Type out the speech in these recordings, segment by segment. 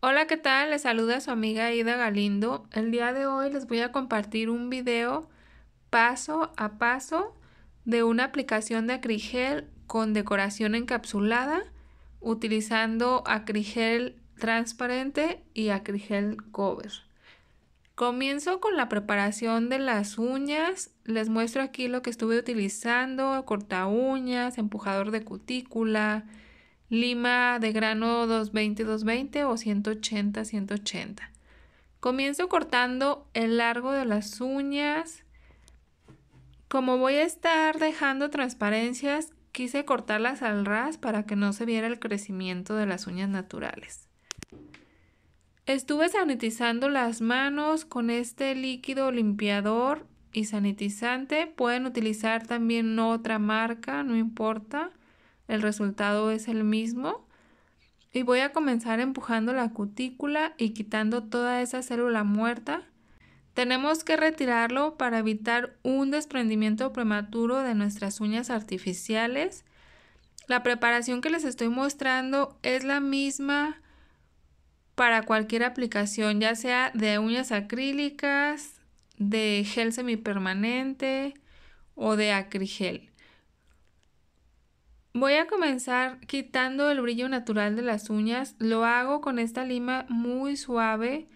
Hola, ¿qué tal? Les saluda su amiga Ida Galindo. El día de hoy les voy a compartir un video paso a paso de una aplicación de acrígel con decoración encapsulada utilizando acrígel transparente y acrígel cover. Comienzo con la preparación de las uñas. Les muestro aquí lo que estuve utilizando, corta uñas, empujador de cutícula, lima de grano 220-220 o 180-180. Comienzo cortando el largo de las uñas. Como voy a estar dejando transparencias, quise cortarlas al ras para que no se viera el crecimiento de las uñas naturales. Estuve sanitizando las manos con este líquido limpiador y sanitizante. Pueden utilizar también otra marca, no importa el resultado es el mismo. Y voy a comenzar empujando la cutícula y quitando toda esa célula muerta. Tenemos que retirarlo para evitar un desprendimiento prematuro de nuestras uñas artificiales. La preparación que les estoy mostrando es la misma para cualquier aplicación, ya sea de uñas acrílicas, de gel semipermanente o de acrigel. Voy a comenzar quitando el brillo natural de las uñas. Lo hago con esta lima muy suave,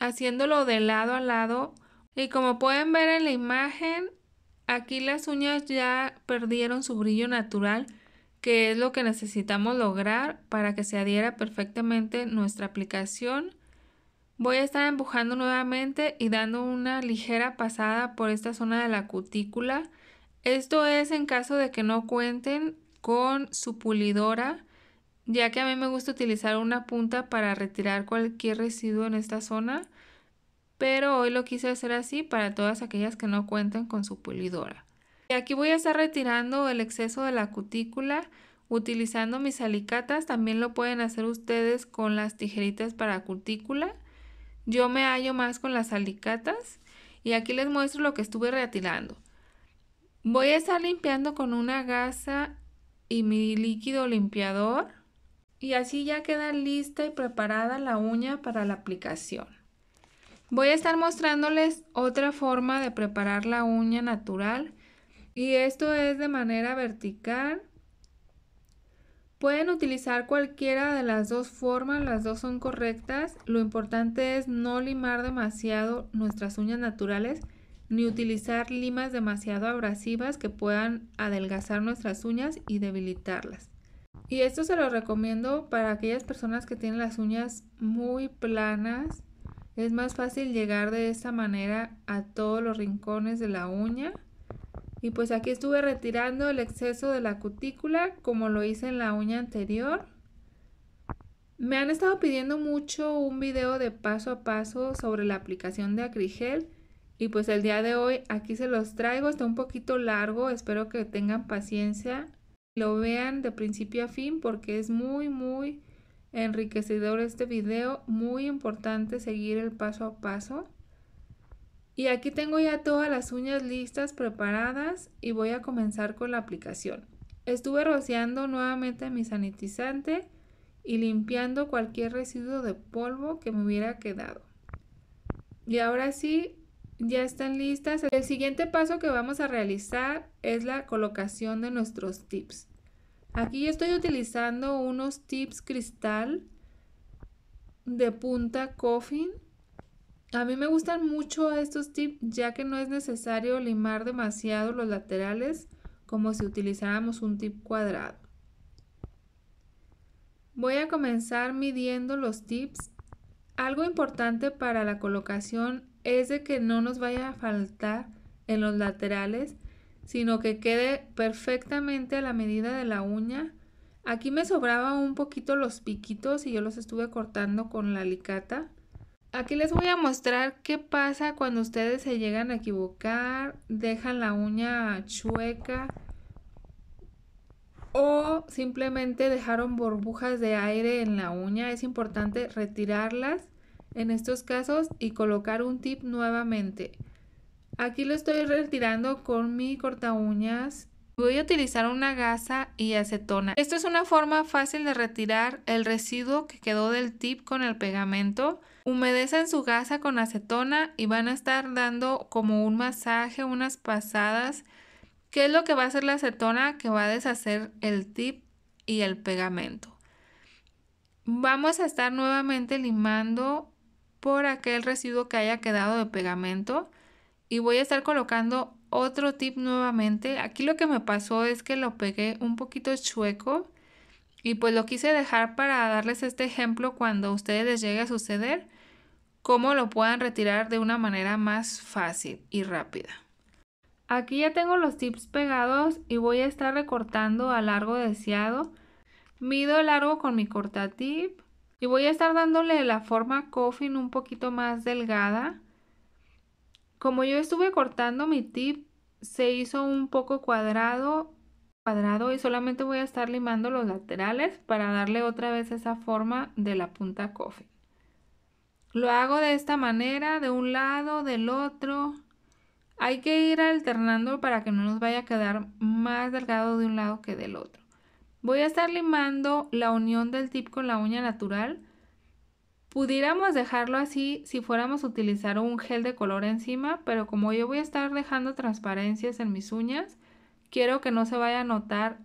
haciéndolo de lado a lado. Y como pueden ver en la imagen, aquí las uñas ya perdieron su brillo natural, que es lo que necesitamos lograr para que se adhiera perfectamente nuestra aplicación. Voy a estar empujando nuevamente y dando una ligera pasada por esta zona de la cutícula. Esto es en caso de que no cuenten con su pulidora, ya que a mí me gusta utilizar una punta para retirar cualquier residuo en esta zona, pero hoy lo quise hacer así para todas aquellas que no cuentan con su pulidora. Y aquí voy a estar retirando el exceso de la cutícula utilizando mis alicatas, también lo pueden hacer ustedes con las tijeritas para cutícula. Yo me hallo más con las alicatas y aquí les muestro lo que estuve retirando. Voy a estar limpiando con una gasa y mi líquido limpiador. Y así ya queda lista y preparada la uña para la aplicación. Voy a estar mostrándoles otra forma de preparar la uña natural y esto es de manera vertical. Pueden utilizar cualquiera de las dos formas, las dos son correctas. Lo importante es no limar demasiado nuestras uñas naturales ni utilizar limas demasiado abrasivas que puedan adelgazar nuestras uñas y debilitarlas. Y esto se lo recomiendo para aquellas personas que tienen las uñas muy planas. Es más fácil llegar de esta manera a todos los rincones de la uña. Y pues aquí estuve retirando el exceso de la cutícula como lo hice en la uña anterior. Me han estado pidiendo mucho un video de paso a paso sobre la aplicación de acrigel y pues el día de hoy aquí se los traigo, está un poquito largo, espero que tengan paciencia, lo vean de principio a fin porque es muy, muy enriquecedor este video, muy importante seguir el paso a paso. Y aquí tengo ya todas las uñas listas, preparadas y voy a comenzar con la aplicación. Estuve rociando nuevamente mi sanitizante y limpiando cualquier residuo de polvo que me hubiera quedado. Y ahora sí, ya están listas. El siguiente paso que vamos a realizar es la colocación de nuestros tips. Aquí estoy utilizando unos tips cristal de punta coffin. A mí me gustan mucho estos tips ya que no es necesario limar demasiado los laterales como si utilizáramos un tip cuadrado. Voy a comenzar midiendo los tips. Algo importante para la colocación es de que no nos vaya a faltar en los laterales, sino que quede perfectamente a la medida de la uña. Aquí me sobraba un poquito los piquitos y yo los estuve cortando con la alicata. Aquí les voy a mostrar qué pasa cuando ustedes se llegan a equivocar, dejan la uña chueca o simplemente dejaron burbujas de aire en la uña. Es importante retirarlas en estos casos y colocar un tip nuevamente. Aquí lo estoy retirando con mi corta uñas. Voy a utilizar una gasa y acetona. Esto es una forma fácil de retirar el residuo que quedó del tip con el pegamento. Humedecen su gasa con acetona y van a estar dando como un masaje, unas pasadas. ¿Qué es lo que va a hacer la acetona? Que va a deshacer el tip y el pegamento. Vamos a estar nuevamente limando por aquel residuo que haya quedado de pegamento y voy a estar colocando otro tip nuevamente. Aquí lo que me pasó es que lo pegué un poquito chueco y pues lo quise dejar para darles este ejemplo cuando a ustedes les llegue a suceder, cómo lo puedan retirar de una manera más fácil y rápida. Aquí ya tengo los tips pegados y voy a estar recortando a largo deseado. Mido el largo con mi cortatip y voy a estar dándole la forma coffin un poquito más delgada. Como yo estuve cortando mi tip, se hizo un poco cuadrado, cuadrado y solamente voy a estar limando los laterales para darle otra vez esa forma de la punta coffin. Lo hago de esta manera, de un lado, del otro. Hay que ir alternando para que no nos vaya a quedar más delgado de un lado que del otro. Voy a estar limando la unión del tip con la uña natural. Pudiéramos dejarlo así si fuéramos a utilizar un gel de color encima, pero como yo voy a estar dejando transparencias en mis uñas, quiero que no se vaya a notar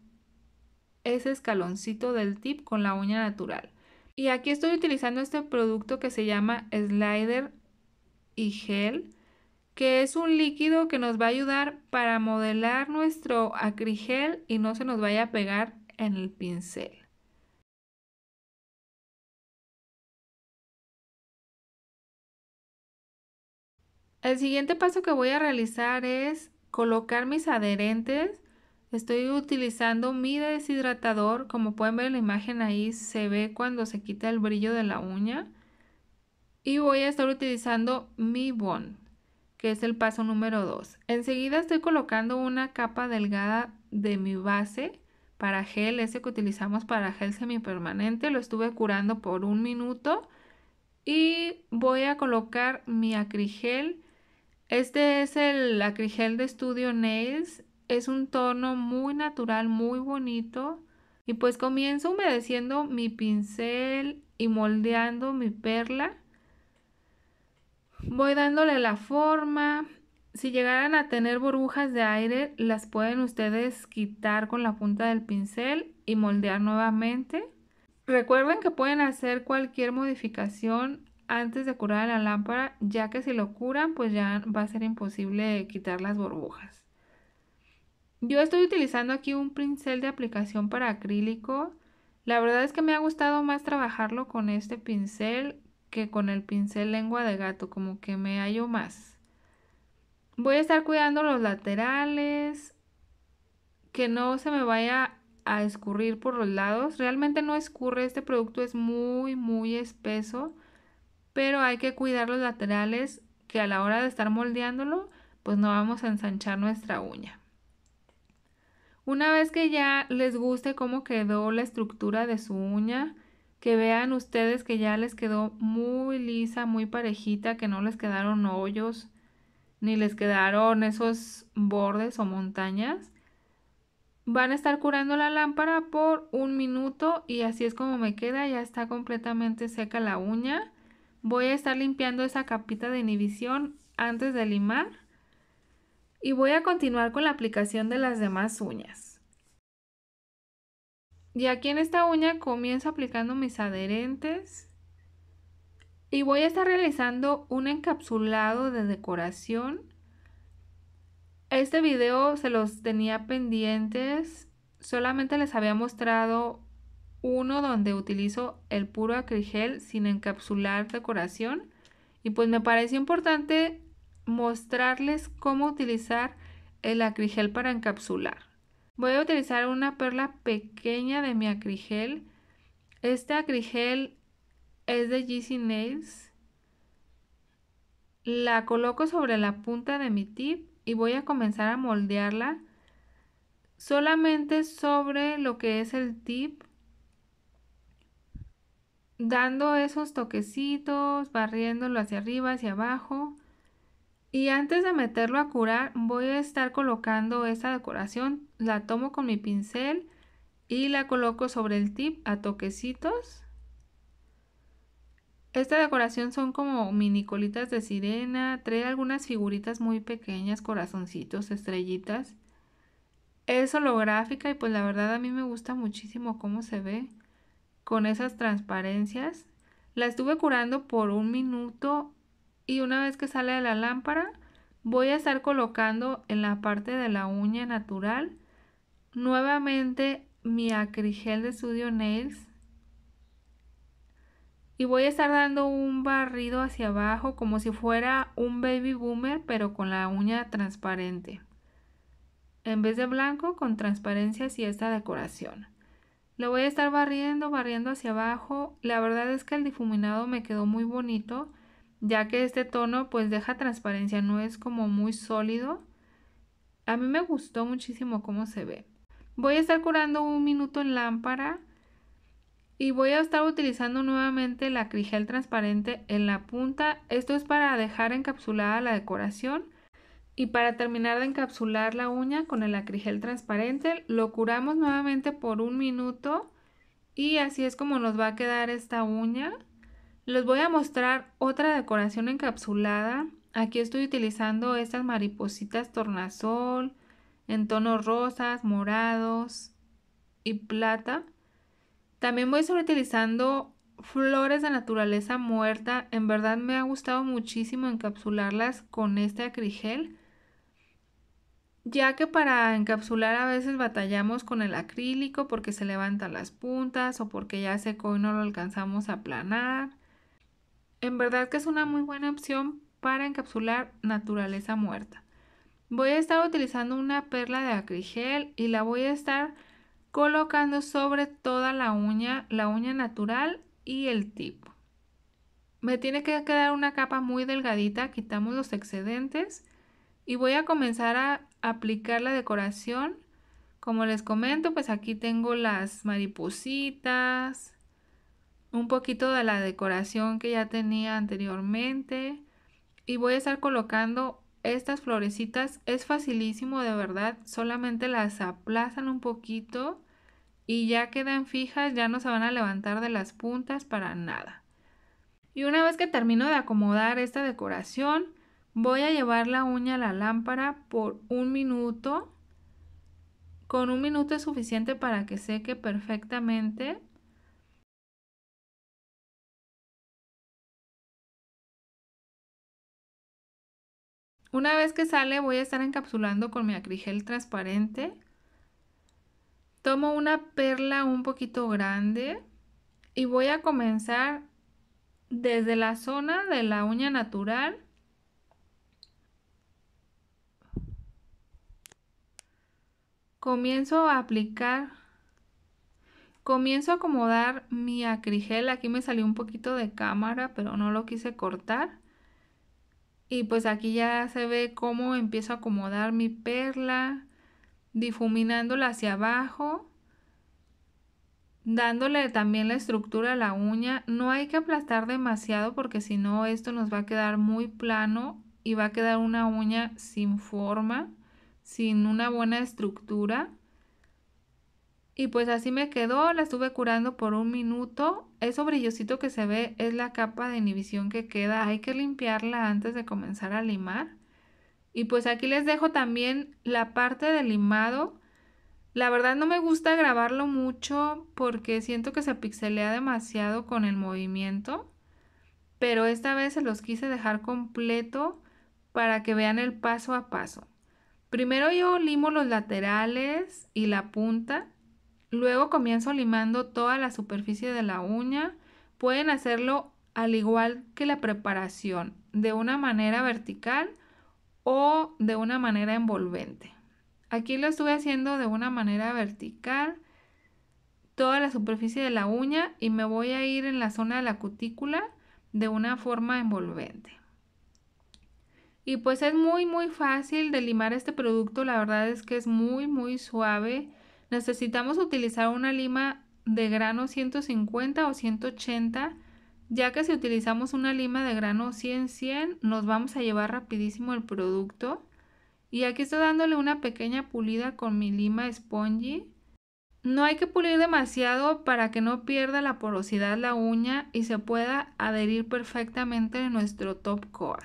ese escaloncito del tip con la uña natural. Y aquí estoy utilizando este producto que se llama Slider y Gel, que es un líquido que nos va a ayudar para modelar nuestro acrigel y no se nos vaya a pegar en el pincel. El siguiente paso que voy a realizar es colocar mis adherentes. Estoy utilizando mi deshidratador. Como pueden ver en la imagen ahí se ve cuando se quita el brillo de la uña. Y voy a estar utilizando mi bond, que es el paso número 2. Enseguida estoy colocando una capa delgada de mi base para gel, ese que utilizamos para gel semipermanente, lo estuve curando por un minuto y voy a colocar mi acrigel. Este es el acrigel de Studio Nails, es un tono muy natural, muy bonito. Y pues comienzo humedeciendo mi pincel y moldeando mi perla. Voy dándole la forma, si llegaran a tener burbujas de aire, las pueden ustedes quitar con la punta del pincel y moldear nuevamente. Recuerden que pueden hacer cualquier modificación antes de curar la lámpara, ya que si lo curan, pues ya va a ser imposible quitar las burbujas. Yo estoy utilizando aquí un pincel de aplicación para acrílico. La verdad es que me ha gustado más trabajarlo con este pincel que con el pincel lengua de gato, como que me hallo más. Voy a estar cuidando los laterales, que no se me vaya a escurrir por los lados. Realmente no escurre, este producto es muy, muy espeso, pero hay que cuidar los laterales que a la hora de estar moldeándolo, pues no vamos a ensanchar nuestra uña. Una vez que ya les guste cómo quedó la estructura de su uña, que vean ustedes que ya les quedó muy lisa, muy parejita, que no les quedaron hoyos, ni les quedaron esos bordes o montañas. Van a estar curando la lámpara por un minuto y así es como me queda, ya está completamente seca la uña. Voy a estar limpiando esa capita de inhibición antes de limar y voy a continuar con la aplicación de las demás uñas. Y aquí en esta uña comienzo aplicando mis adherentes y voy a estar realizando un encapsulado de decoración. Este video se los tenía pendientes. Solamente les había mostrado uno donde utilizo el puro acrigel sin encapsular decoración. Y pues me pareció importante mostrarles cómo utilizar el acrigel para encapsular. Voy a utilizar una perla pequeña de mi acrigel. Este acrigel es de GC Nails. La coloco sobre la punta de mi tip y voy a comenzar a moldearla solamente sobre lo que es el tip dando esos toquecitos, barriéndolo hacia arriba, hacia abajo. Y antes de meterlo a curar, voy a estar colocando esta decoración. La tomo con mi pincel y la coloco sobre el tip a toquecitos. Esta decoración son como mini colitas de sirena, trae algunas figuritas muy pequeñas, corazoncitos, estrellitas. Es holográfica y pues la verdad a mí me gusta muchísimo cómo se ve con esas transparencias. La estuve curando por un minuto y una vez que sale de la lámpara voy a estar colocando en la parte de la uña natural nuevamente mi acrigel de Studio Nails y voy a estar dando un barrido hacia abajo como si fuera un baby boomer pero con la uña transparente. En vez de blanco con transparencias y esta decoración. lo voy a estar barriendo, barriendo hacia abajo. La verdad es que el difuminado me quedó muy bonito ya que este tono pues deja transparencia, no es como muy sólido. A mí me gustó muchísimo cómo se ve. Voy a estar curando un minuto en lámpara y voy a estar utilizando nuevamente el crigel transparente en la punta. Esto es para dejar encapsulada la decoración y para terminar de encapsular la uña con el acrigel transparente. Lo curamos nuevamente por un minuto y así es como nos va a quedar esta uña. Les voy a mostrar otra decoración encapsulada. Aquí estoy utilizando estas maripositas tornasol en tonos rosas, morados y plata. También voy a estar utilizando flores de naturaleza muerta. En verdad me ha gustado muchísimo encapsularlas con este acrigel. Ya que para encapsular a veces batallamos con el acrílico porque se levantan las puntas o porque ya secó y no lo alcanzamos a aplanar. En verdad que es una muy buena opción para encapsular naturaleza muerta. Voy a estar utilizando una perla de acrigel y la voy a estar colocando sobre toda la uña, la uña natural y el tip. Me tiene que quedar una capa muy delgadita, quitamos los excedentes y voy a comenzar a aplicar la decoración. Como les comento, pues aquí tengo las maripositas, un poquito de la decoración que ya tenía anteriormente y voy a estar colocando estas florecitas es facilísimo de verdad, solamente las aplazan un poquito y ya quedan fijas, ya no se van a levantar de las puntas para nada. Y una vez que termino de acomodar esta decoración, voy a llevar la uña a la lámpara por un minuto. Con un minuto es suficiente para que seque perfectamente Una vez que sale voy a estar encapsulando con mi acrigel transparente. Tomo una perla un poquito grande y voy a comenzar desde la zona de la uña natural comienzo a aplicar, comienzo a acomodar mi acrigel. Aquí me salió un poquito de cámara, pero no lo quise cortar. Y pues aquí ya se ve cómo empiezo a acomodar mi perla, difuminándola hacia abajo, dándole también la estructura a la uña. No hay que aplastar demasiado porque si no esto nos va a quedar muy plano y va a quedar una uña sin forma, sin una buena estructura. Y pues así me quedó, la estuve curando por un minuto. Eso brillosito que se ve es la capa de inhibición que queda. Hay que limpiarla antes de comenzar a limar. Y pues aquí les dejo también la parte del limado. La verdad no me gusta grabarlo mucho porque siento que se pixelea demasiado con el movimiento. Pero esta vez se los quise dejar completo para que vean el paso a paso. Primero yo limo los laterales y la punta Luego comienzo limando toda la superficie de la uña. Pueden hacerlo al igual que la preparación, de una manera vertical o de una manera envolvente. Aquí lo estuve haciendo de una manera vertical, toda la superficie de la uña y me voy a ir en la zona de la cutícula de una forma envolvente. Y pues es muy muy fácil de limar este producto, la verdad es que es muy muy suave Necesitamos utilizar una lima de grano 150 o 180, ya que si utilizamos una lima de grano 100-100 nos vamos a llevar rapidísimo el producto. Y aquí estoy dándole una pequeña pulida con mi lima spongy. No hay que pulir demasiado para que no pierda la porosidad la uña y se pueda adherir perfectamente en nuestro top coat.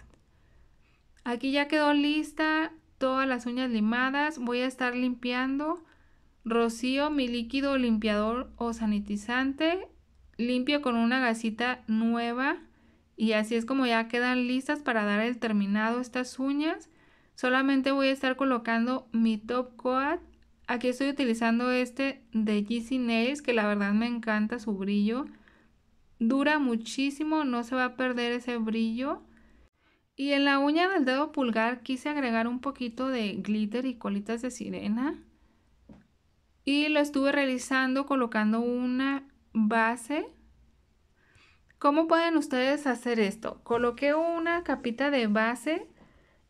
Aquí ya quedó lista todas las uñas limadas. Voy a estar limpiando Rocío, mi líquido limpiador o sanitizante, limpio con una gasita nueva y así es como ya quedan listas para dar el terminado estas uñas. Solamente voy a estar colocando mi top coat. Aquí estoy utilizando este de GC Nails que la verdad me encanta su brillo. Dura muchísimo, no se va a perder ese brillo. Y en la uña del dedo pulgar quise agregar un poquito de glitter y colitas de sirena y lo estuve realizando colocando una base. ¿Cómo pueden ustedes hacer esto? Coloqué una capita de base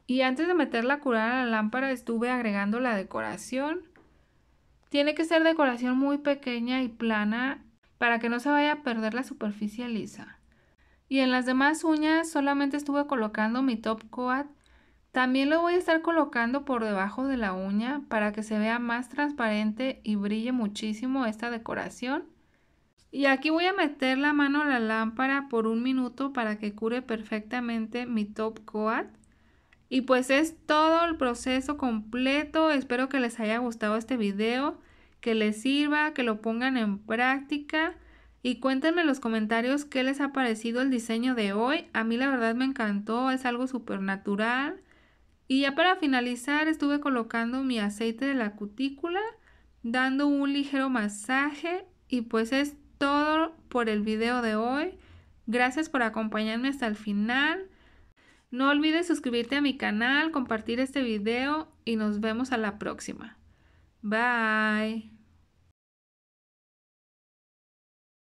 y antes de meterla a curar a la lámpara estuve agregando la decoración. Tiene que ser decoración muy pequeña y plana para que no se vaya a perder la superficie lisa. Y en las demás uñas solamente estuve colocando mi top coat también lo voy a estar colocando por debajo de la uña para que se vea más transparente y brille muchísimo esta decoración. Y aquí voy a meter la mano a la lámpara por un minuto para que cure perfectamente mi top coat. Y pues es todo el proceso completo. Espero que les haya gustado este video, que les sirva, que lo pongan en práctica. Y cuéntenme en los comentarios qué les ha parecido el diseño de hoy. A mí la verdad me encantó, es algo súper natural. Y ya para finalizar estuve colocando mi aceite de la cutícula, dando un ligero masaje y pues es todo por el video de hoy. Gracias por acompañarme hasta el final. No olvides suscribirte a mi canal, compartir este video y nos vemos a la próxima. Bye.